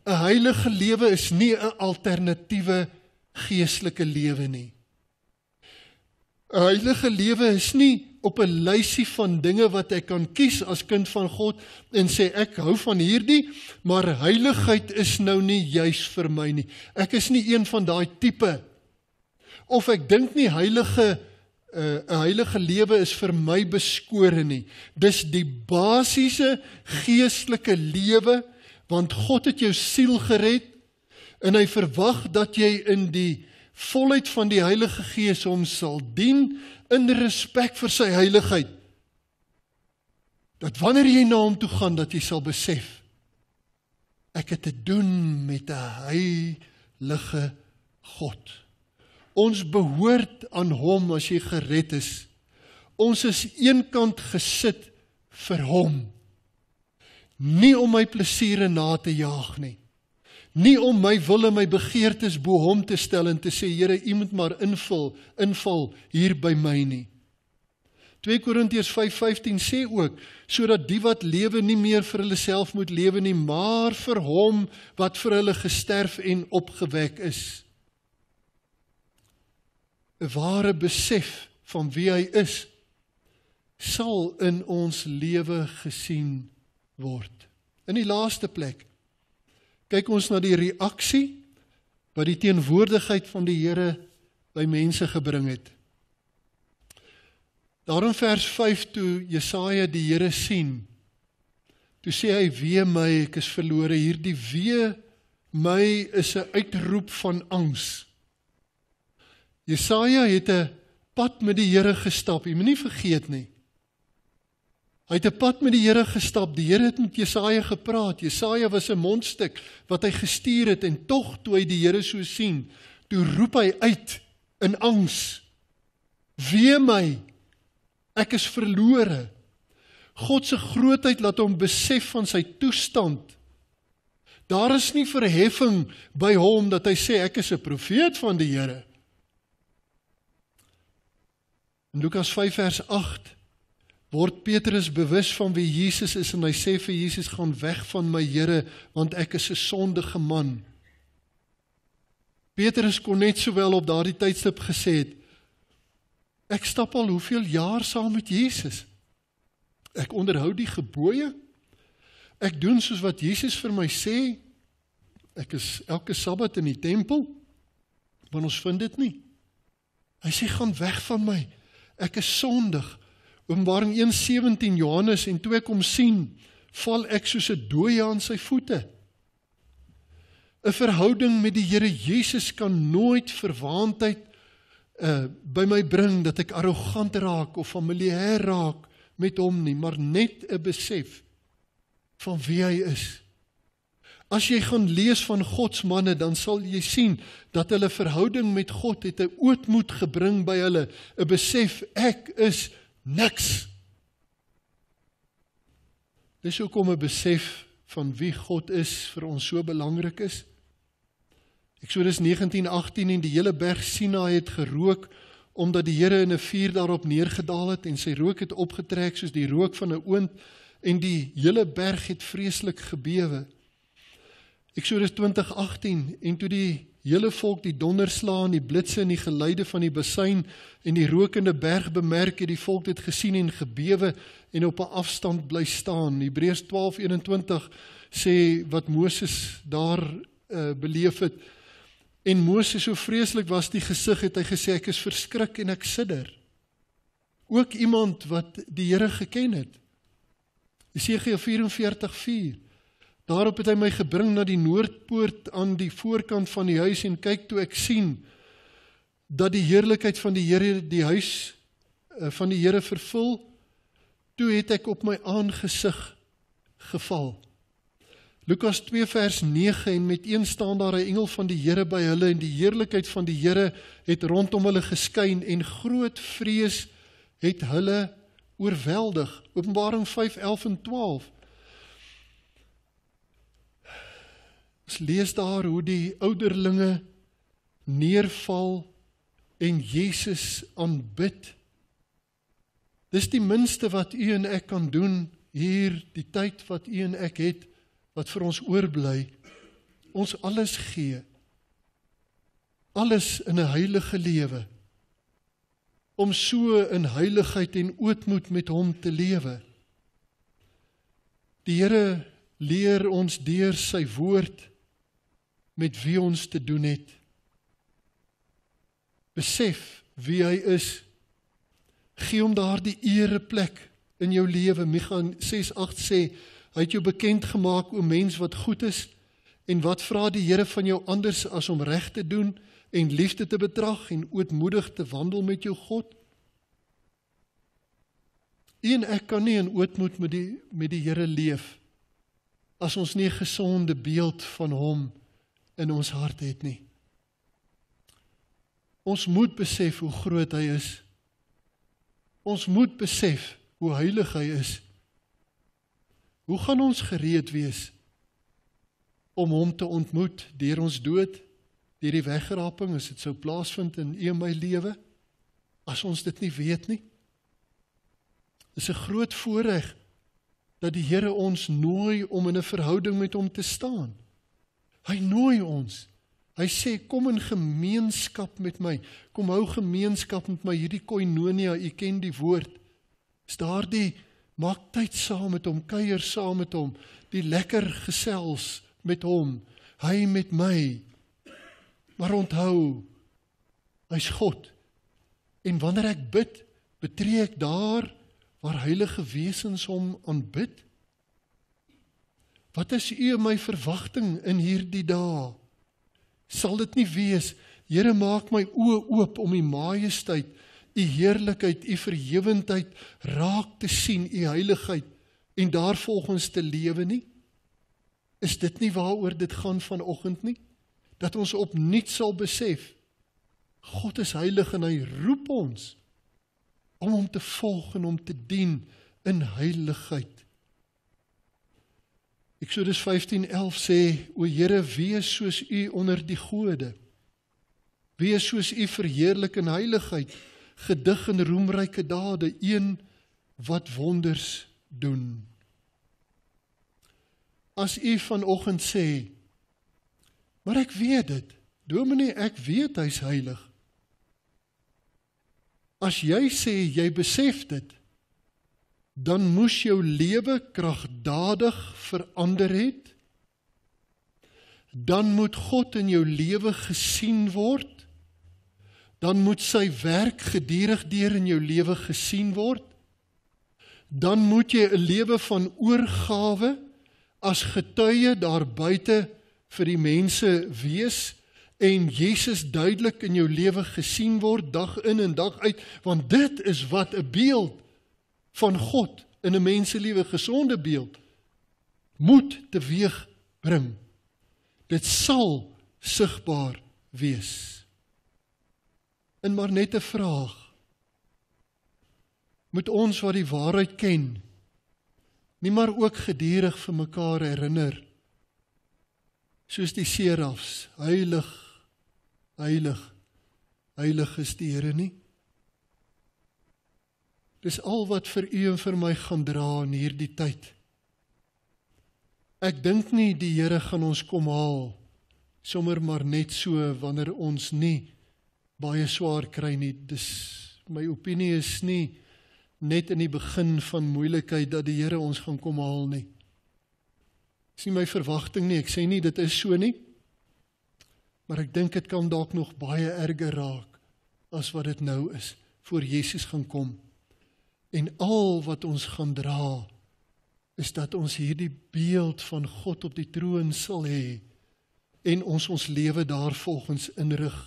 'n Heilige lewe is nie 'n alternatiewe geestelike lewe nie. 'n Heilige lewe is nie op 'n lysie van dinge wat ek kan kies as kind van God en sê ek hou van hierdie, maar heiligheid is nou nie juis vir my nie. Ek is nie een van daai tipe of ek dink nie heilige eh, 'n uh, heilige lewe is vir my beskore nie. Dis die basiese geestelike lewe want God het jou siel gered en hy verwag dat jy in die volheid van die Heilige Gees hom sal dien in respek vir sy heiligheid. Dat wanneer jy na hom toe gaan dat jy sal besef ek het te doen met 'n heilige God. Ons behoort aan hom as jy gered is. Ons is eenkant gesit vir hom. Nie om my plesiere na te jaag nie. Nie om my wil en my begeertes bo hom te stel en te sê Here, U moet maar invul, invul hier by my nie. 2 Korintiërs 5:15 sê ook sodat die wat lewe nie meer vir hulle self moet lewe nie, maar vir hom wat vir hulle gesterf en opgewek is. 'n Ware besef van wie hy is sal in ons lewe gesien word. In die laaste plek kyk ons na die reaksie wat die teenwoordigheid van die Here by mense gebring het. Daarom vers 5 toe Jesaja die Here sien. Toe sê hy: "Wee my, ek is verlore." Hierdie wee my is 'n uitroep van angs. Jesaja het 'n pad met die Here gestap. Jy moenie vergeet nie. Hy het 'n pad met die Here gestap. Die Here het met Jesaja gepraat. Jesaja was 'n mondstuk wat hy gestuur het en tog toe hy die Here so sien, toe roep hy uit in angs. Wee my. Ek is verlore. God se grootheid laat hom besef van sy toestand. Daar is nie verheffing by hom dat hy sê ek is 'n profeet van die Here. In Lukas 5 vers 8 word Petrus bewus van wie Jesus is en hy sê vir Jesus gaan weg van my Here want ek is 'n sondige man. Petrus kon net sowel op daardie tydstip gesê het ek stap al hoeveel jaar saam met Jesus. Ek onderhou die gebooie. Ek doen soos wat Jesus vir my sê. Ek is elke Sabbat in die tempel. Want ons vind dit nie. Hy sê gaan weg van my. Ek is sondig. Openbaring 1:17 Johannes en toe ek hom sien, val ek soos 'n dooie aan sy voete. 'n Verhouding met die Here Jesus kan nooit verwaandheid uh by my bring dat ek arrogant raak of familier raak met hom nie, maar net 'n besef van wie hy is. As jy gaan lees van God se manne, dan sal jy sien dat hulle verhouding met God het 'n ootmoed gebring by hulle, 'n besef ek is niks. Dis hoekom 'n besef van wie God is vir ons so belangrik is. Eksodus 19:18 en die hele berg Sinaï het gerook omdat die Here in 'n vuur daarop neergedaal het en sy rook het opgetrek soos die rook van 'n oond en die hele berg het vreeslik gebewe. Eksodus 20:18 en toe die hele volk die donderslae en die blitse en die geluide van die besuin en die rokende berg bemerk het, die volk het gesien en gebewe en op 'n afstand bly staan. Hebreërs 12:21 sê wat Moses daar uh, beleef het. En Moses so vreeslik was die gesig het hy gesê ek is verskrik en ek sidder. Ook iemand wat die Here geken het. Jesaja 44:4 Daarop het hy my gebring na die noordpoort aan die voorkant van die huis en kyk toe ek sien dat die heerlikheid van die Here die huis eh, van die Here vervul. Toe het ek op my aangesig geval. Lukas 2 vers 9 en met een staan daar 'n engel van die Here by hulle en die heerlikheid van die Here het rondom hulle geskyn en groot vrees het hulle oorweldig. Openbaring 5:11 en 12 Ons lees daar hoe die ouderlinge neerval en Jesus aanbid. Dis die minste wat u en ek kan doen hier die tyd wat u en ek het wat vir ons oorbly. Ons alles gee. Alles in 'n heilige lewe om so in heiligheid en ootmoed met hom te lewe. Die Here leer ons deur sy woord met wie ons te doen het. Besef wie hy is. Gee hom daardie ereplek in jou lewe. Micha 6:8 sê hy het jou bekend gemaak o mens wat goed is en wat vra die Here van jou anders as om reg te doen en liefde te betrag en ootmoedig te wandel met jou God? En ek kan nie in ootmoed met die met die Here leef as ons nie 'n gesonde beeld van hom het in ons hart het nie. Ons moet besef hoe groot hy is. Ons moet besef hoe heilig hy is. Hoe gaan ons gereed wees om hom te ontmoet deur ons dood, deur die wegraping as dit sou plaasvind in een my lewe as ons dit nie weet nie? Dis 'n groot voorreg dat die Here ons nooi om in 'n verhouding met hom te staan. Hy nooi ons. Hy sê kom in gemeenskap met my. Kom hou gemeenskap met my hierdie koinonia, u ken die woord. Is daardie maak tyd saam met hom, kuier saam met hom, die lekker gesels met hom, hy met my. Maar onthou, hy's God. En wanneer ek bid, betree ek daar waar heilige wesens hom aanbid. Wat is u my verwagting in hierdie dae? Sal dit nie wees, Here maak my oë oop om u majesteit, u heerlikheid, u verhewendheid raak te sien, u heiligheid en daarvolgens te lewe nie? Is dit nie waaroor dit gaan vanoggend nie? Dat ons opnuut sal besef God is heilig en hy roep ons om hom te volg en hom te dien in heiligheid. Eksodus 15:11 sê: "O Here, wees soos U onder die gode. Wees soos U verheerlik in heiligheid, gedig in roemryke dade, een wat wonders doen." As U vanoggend sê, "Maar ek weet dit. Dominee, ek weet hy's heilig." As jy sê jy besef dit, dan moes jou lewe kragdadig verander het. Dan moet God in jou lewe gesien word. Dan moet sy werk gedurig deur in jou lewe gesien word. Dan moet jy 'n lewe van oorgawe as getuie daar buite vir die mense wees en Jesus duidelik in jou lewe gesien word dag in en dag uit want dit is wat 'n beeld van God in 'n menseliewe gesonde beeld moet teweeg bring. Dit sal sigbaar wees. En maar net 'n vraag. Moet ons wat die waarheid ken nie maar ook gedurig vir mekaar herinner soos die serafs, heilig, heilig, heilig is die Here nie? Dis al wat vir u en vir my gaan dra in hierdie tyd. Ek dink nie die Here gaan ons kom haal sommer maar net so wanneer ons nie baie swaar kry nie. Dis my opinie is nie net in die begin van moeilikheid dat die Here ons gaan kom haal nie. Dis nie my verwagting nie. Ek sê nie dit is so nie. Maar ek dink dit kan dalk nog baie erger raak as wat dit nou is voor Jesus gaan kom. En al wat ons gaan dra is dat ons hierdie beeld van God op die troon sal hê en ons ons lewe daar volgens inrig.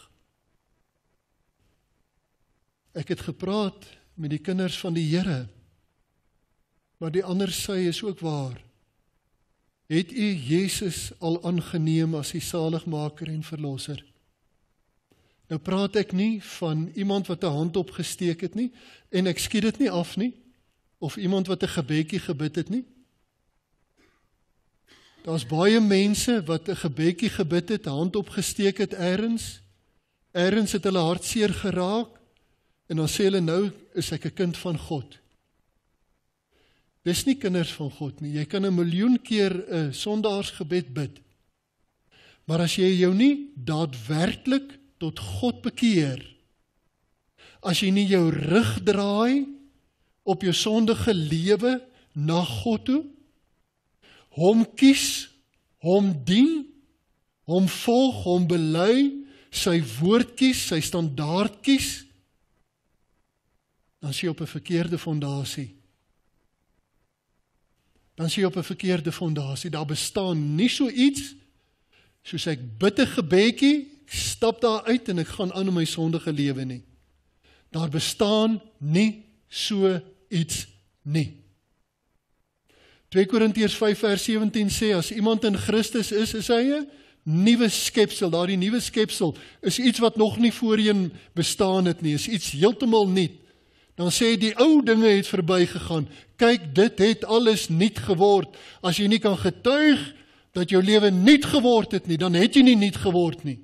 Ek het gepraat met die kinders van die Here. Maar die ander sy is ook waar. Het u Jesus al aangeneem as u saligmaker en verlosser? Nou praat ek nie van iemand wat 'n hand opgesteek het nie en ek skiet dit nie af nie of iemand wat 'n gebedjie gebid het nie. Daar's baie mense wat 'n gebedjie gebid het, hand opgesteek het eerens. Eerens het hulle hartseer geraak en dan sê hulle nou is ek 'n kind van God. Dis nie kinders van God nie. Jy kan 'n miljoen keer 'n sondaarsgebed bid. Maar as jy jou nie daadwerklik tot God bekeer. As jy nie jou rug draai op jou sondige lewe na God toe, hom kies, hom dien, hom volg, hom bely, sy woord kies, sy standaard kies, dan sien jy op 'n verkeerde fondasie. Dan sien jy op 'n verkeerde fondasie, daar bestaan nie so iets soos ek bidte gebedjie stap daar uit en ek gaan aan in my sondige lewe nie. Daar bestaan nie so iets nie. 2 Korintiërs 5:17 sê as iemand in Christus is, is hy 'n nuwe skepsel. Daardie nuwe skepsel is iets wat nog nie voorheen bestaan het nie, is iets heeltemal nuut. Dan sê die ou dinge het verbygegaan. Kyk, dit het alles nuut geword. As jy nie kan getuig dat jou lewe nuut geword het nie, dan het jy nie nuut geword nie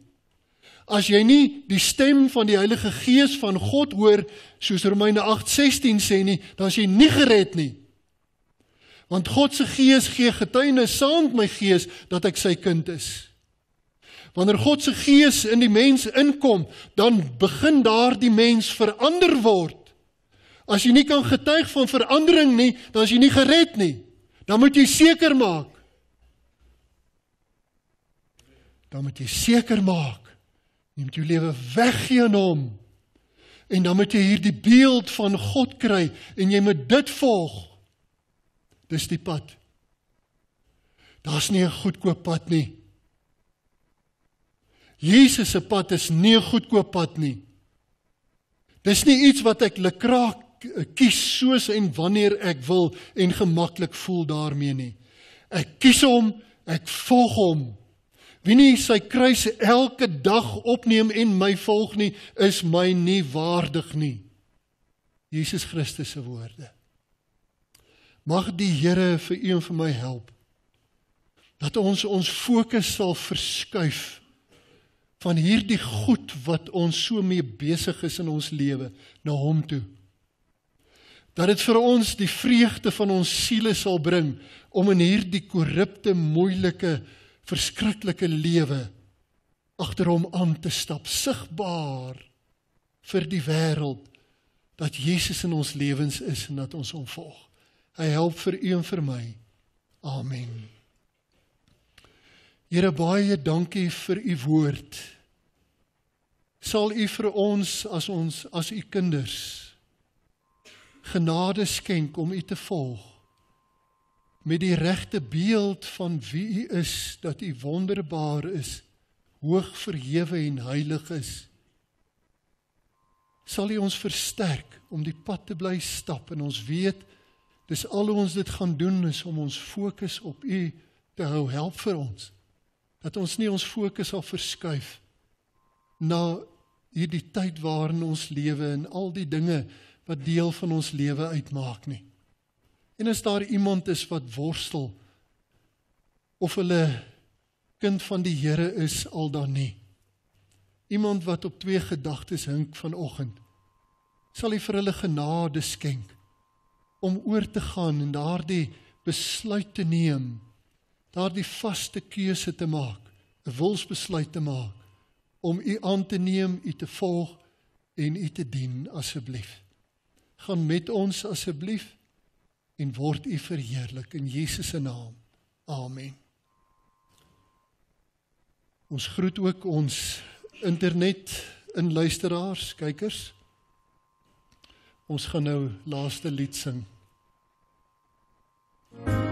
as jy nie die stem van die Heilige Gees van God hoor soos Romeine 8:16 sê nie, dan is jy nie gered nie. Want God se Gees gee getuienis saam met my gees dat ek sy kind is. Wanneer God se Gees in die mens inkom, dan begin daardie mens verander word. As jy nie kan getuig van verandering nie, dan is jy nie gered nie. Dan moet jy seker maak. Dan moet jy seker maak Jy moet jou lewe weggee aan hom. En dan moet jy hierdie beeld van God kry en jy moet dit volg. Dis die pad. Daar's nie 'n goedkoop pad nie. Jesus se pad is nie 'n goedkoop pad nie. Dis nie iets wat ek lekraak kies soos en wanneer ek wil en gemaklik voel daarmee nie. Ek kies hom, ek volg hom. Wie nie sy kruis elke dag opneem en my volg nie, is my nie waardig nie. Jesus Christus se woorde. Mag die Here vir u en vir my help dat ons ons fokus sal verskuif van hierdie goed wat ons so mee besig is in ons lewe na hom toe. Dat dit vir ons die vreugde van ons siele sal bring om in hierdie korrupte, moeilike verskriklike lewe agter hom aan te stap, sigbaar vir die wêreld dat Jesus in ons lewens is en dat ons hom volg. Hy help vir u en vir my. Amen. Here baie dankie vir u woord. Sal u vir ons as ons as u kinders genade skenk om u te volg met die regte beeld van wie u is dat u wonderbaar is hoog verhewe en heilig is sal u ons versterk om die pad te bly stap en ons weet dis al hoe ons dit gaan doen is om ons fokus op u te hou help vir ons dat ons nie ons fokus al verskuif na hierdie tyd waarin ons lewe en al die dinge wat deel van ons lewe uitmaak nie En as daar iemand is wat worstel of hulle kind van die Here is al dan nie. Iemand wat op twee gedagtes hink vanoggend, sal U vir hulle genade skenk om oor te gaan en daardie besluit te neem, daardie vaste keuse te maak, 'n wilsbesluit te maak om U aan te neem, U te volg en U te dien asseblief. Gaan met ons asseblief en word U verheerlik in Jesus se naam. Amen. Ons groet ook ons internet inluisteraars, kykers. Ons gaan nou laaste lied sing. thank you